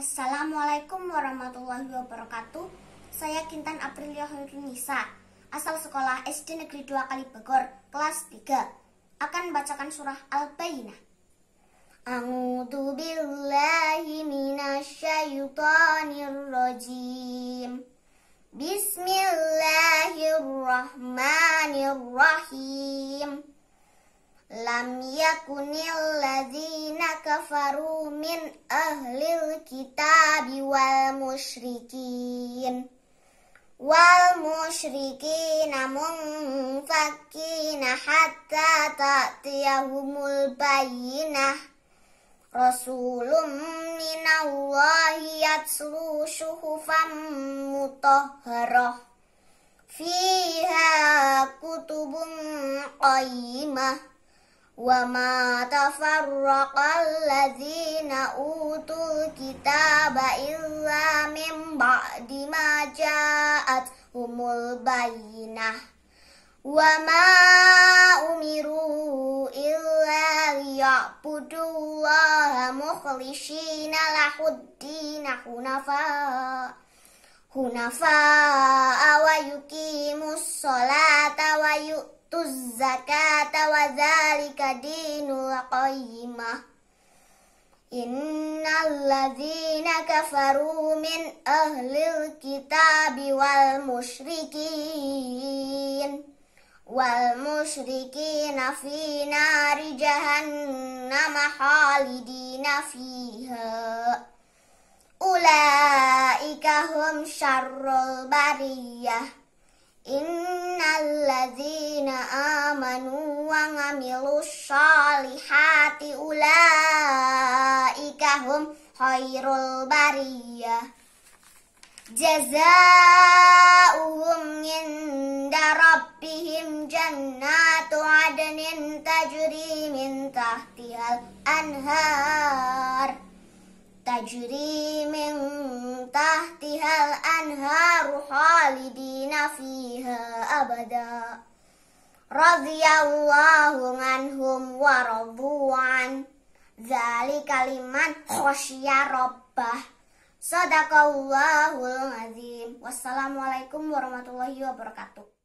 Assalamualaikum warahmatullahi wabarakatuh. Saya Kintan Aprilia Hairunisa, asal sekolah SD Negeri 2 Begor, kelas 3. Akan bacakan surah Al-Baqarah. A'udhu billahi minasyaitonir rajim. Bismillahirrahmanirrahim. Lam yakunil lazina kafaru min kitabi wal musyrikin wal musyrikin munfakina hatta ta'tiyahumul bayyinah Rasulum minallahi yatslu syuhufan mutahharah Fiha kutubun qayyimah وما تفرق الذين أوتوا الكتاب إلا من بعد ما جاءتهم البينة وما أمروا إلا ليعبدوا الله مخلصين له الدين حنفاء حنفاء ويقيموا الصلاة ويؤتوا وَآتُوا الزَّكَاةَ وَذَلِكَ دِينُ الْقَيِّمَةِ إِنَّ الَّذِينَ كَفَرُوا مِنْ أَهْلِ الْكِتَابِ وَالْمُشْرِكِينَ والمشركين في نار جهنم خالدين فيها أولئك هم شر البرية إن الذين amanu wa ngamilu sholihati ulaikahum khairul bariyah Jazauhum inda rabbihim jannatu adnin tajri min tahtihal anhar tajri min tahtihal anhar khalidina fiha abada radhiyallahu anhum wa radwan zalika liman khasyya rabbah sadaqallahul azim wassalamualaikum warahmatullahi wabarakatuh